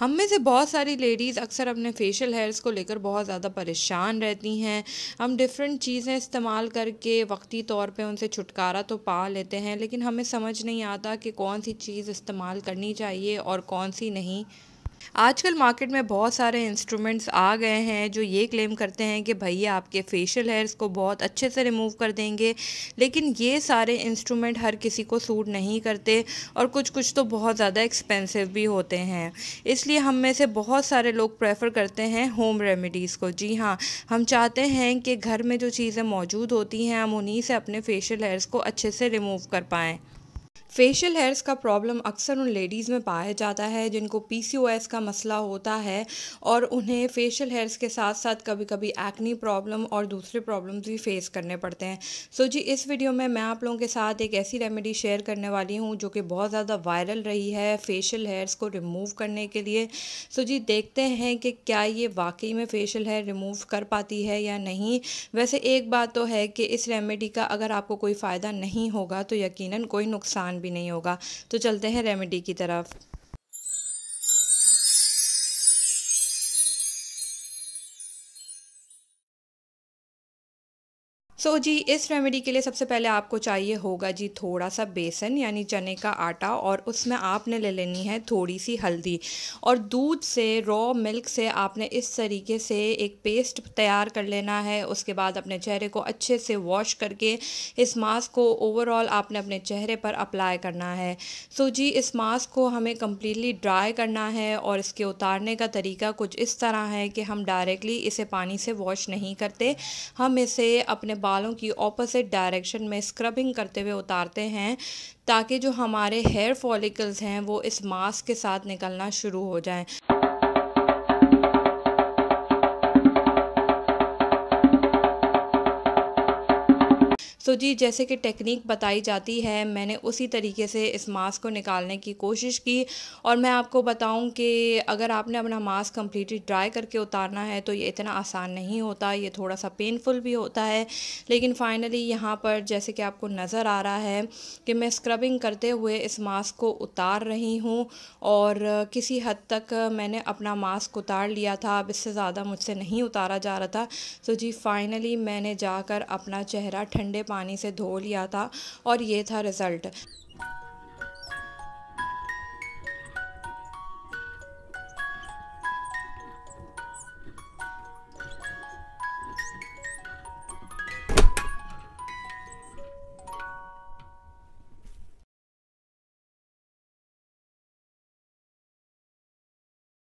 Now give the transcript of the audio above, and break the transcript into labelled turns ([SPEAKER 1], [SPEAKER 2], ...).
[SPEAKER 1] हम में से बहुत सारी लेडीज़ अक्सर अपने फेशियल हेयर्स को लेकर बहुत ज़्यादा परेशान रहती हैं हम डिफरेंट चीज़ें इस्तेमाल करके वक्ती तौर पे उनसे छुटकारा तो पा लेते हैं लेकिन हमें समझ नहीं आता कि कौन सी चीज़ इस्तेमाल करनी चाहिए और कौन सी नहीं आजकल मार्केट में बहुत सारे इंस्ट्रूमेंट्स आ गए हैं जो ये क्लेम करते हैं कि भैया आपके फेशियल हेयर्स को बहुत अच्छे से रिमूव कर देंगे लेकिन ये सारे इंस्ट्रूमेंट हर किसी को सूट नहीं करते और कुछ कुछ तो बहुत ज़्यादा एक्सपेंसिव भी होते हैं इसलिए हम में से बहुत सारे लोग प्रेफर करते हैं होम रेमेडीज़ को जी हाँ हम चाहते हैं कि घर में जो चीज़ें मौजूद होती हैं हम उन्हीं से अपने फेशियल हेयर्स को अच्छे से रिमूव कर पाएँ फेशियल हेयर्स का प्रॉब्लम अक्सर उन लेडीज़ में पाया जाता है जिनको पीसीओएस का मसला होता है और उन्हें फेशियल हेयर्स के साथ साथ कभी कभी एक्नी प्रॉब्लम और दूसरे प्रॉब्लम्स भी फेस करने पड़ते हैं सो so जी इस वीडियो में मैं आप लोगों के साथ एक ऐसी रेमेडी शेयर करने वाली हूँ जो कि बहुत ज़्यादा वायरल रही है फेशियल हेयर्स को रिमूव करने के लिए सो so जी देखते हैं कि क्या ये वाकई में फेशियल हेयर रिमूव कर पाती है या नहीं वैसे एक बात तो है कि इस रेमेडी का अगर आपको कोई फ़ायदा नहीं होगा तो यकीन कोई नुकसान भी नहीं होगा तो चलते हैं रेमेडी की तरफ सो so, जी इस रेमेडी के लिए सबसे पहले आपको चाहिए होगा जी थोड़ा सा बेसन यानी चने का आटा और उसमें आपने ले लेनी है थोड़ी सी हल्दी और दूध से रॉ मिल्क से आपने इस तरीके से एक पेस्ट तैयार कर लेना है उसके बाद अपने चेहरे को अच्छे से वॉश करके इस मास्क को ओवरऑल आपने अपने चेहरे पर अप्लाई करना है सो so, जी इस मास्क को हमें कम्प्लीटली ड्राई करना है और इसके उतारने का तरीका कुछ इस तरह है कि हम डायरेक्टली इसे पानी से वॉश नहीं करते हम इसे अपने बालों की ऑपोजिट डायरेक्शन में स्क्रबिंग करते हुए उतारते हैं ताकि जो हमारे हेयर फॉलिकल्स हैं वो इस मास्क के साथ निकलना शुरू हो जाएं तो जी जैसे कि टेक्निक बताई जाती है मैंने उसी तरीके से इस मास्क को निकालने की कोशिश की और मैं आपको बताऊं कि अगर आपने अपना मास्क कम्प्लीटली ड्राई करके उतारना है तो ये इतना आसान नहीं होता ये थोड़ा सा पेनफुल भी होता है लेकिन फ़ाइनली यहाँ पर जैसे कि आपको नज़र आ रहा है कि मैं स्क्रबिंग करते हुए इस मास्क को उतार रही हूँ और किसी हद तक मैंने अपना मास्क उतार लिया था अब इससे ज़्यादा मुझसे नहीं उतारा जा रहा था तो जी फ़ाइनली मैंने जाकर अपना चेहरा ठंडे पानी पानी से धो लिया था और ये था रिज़ल्ट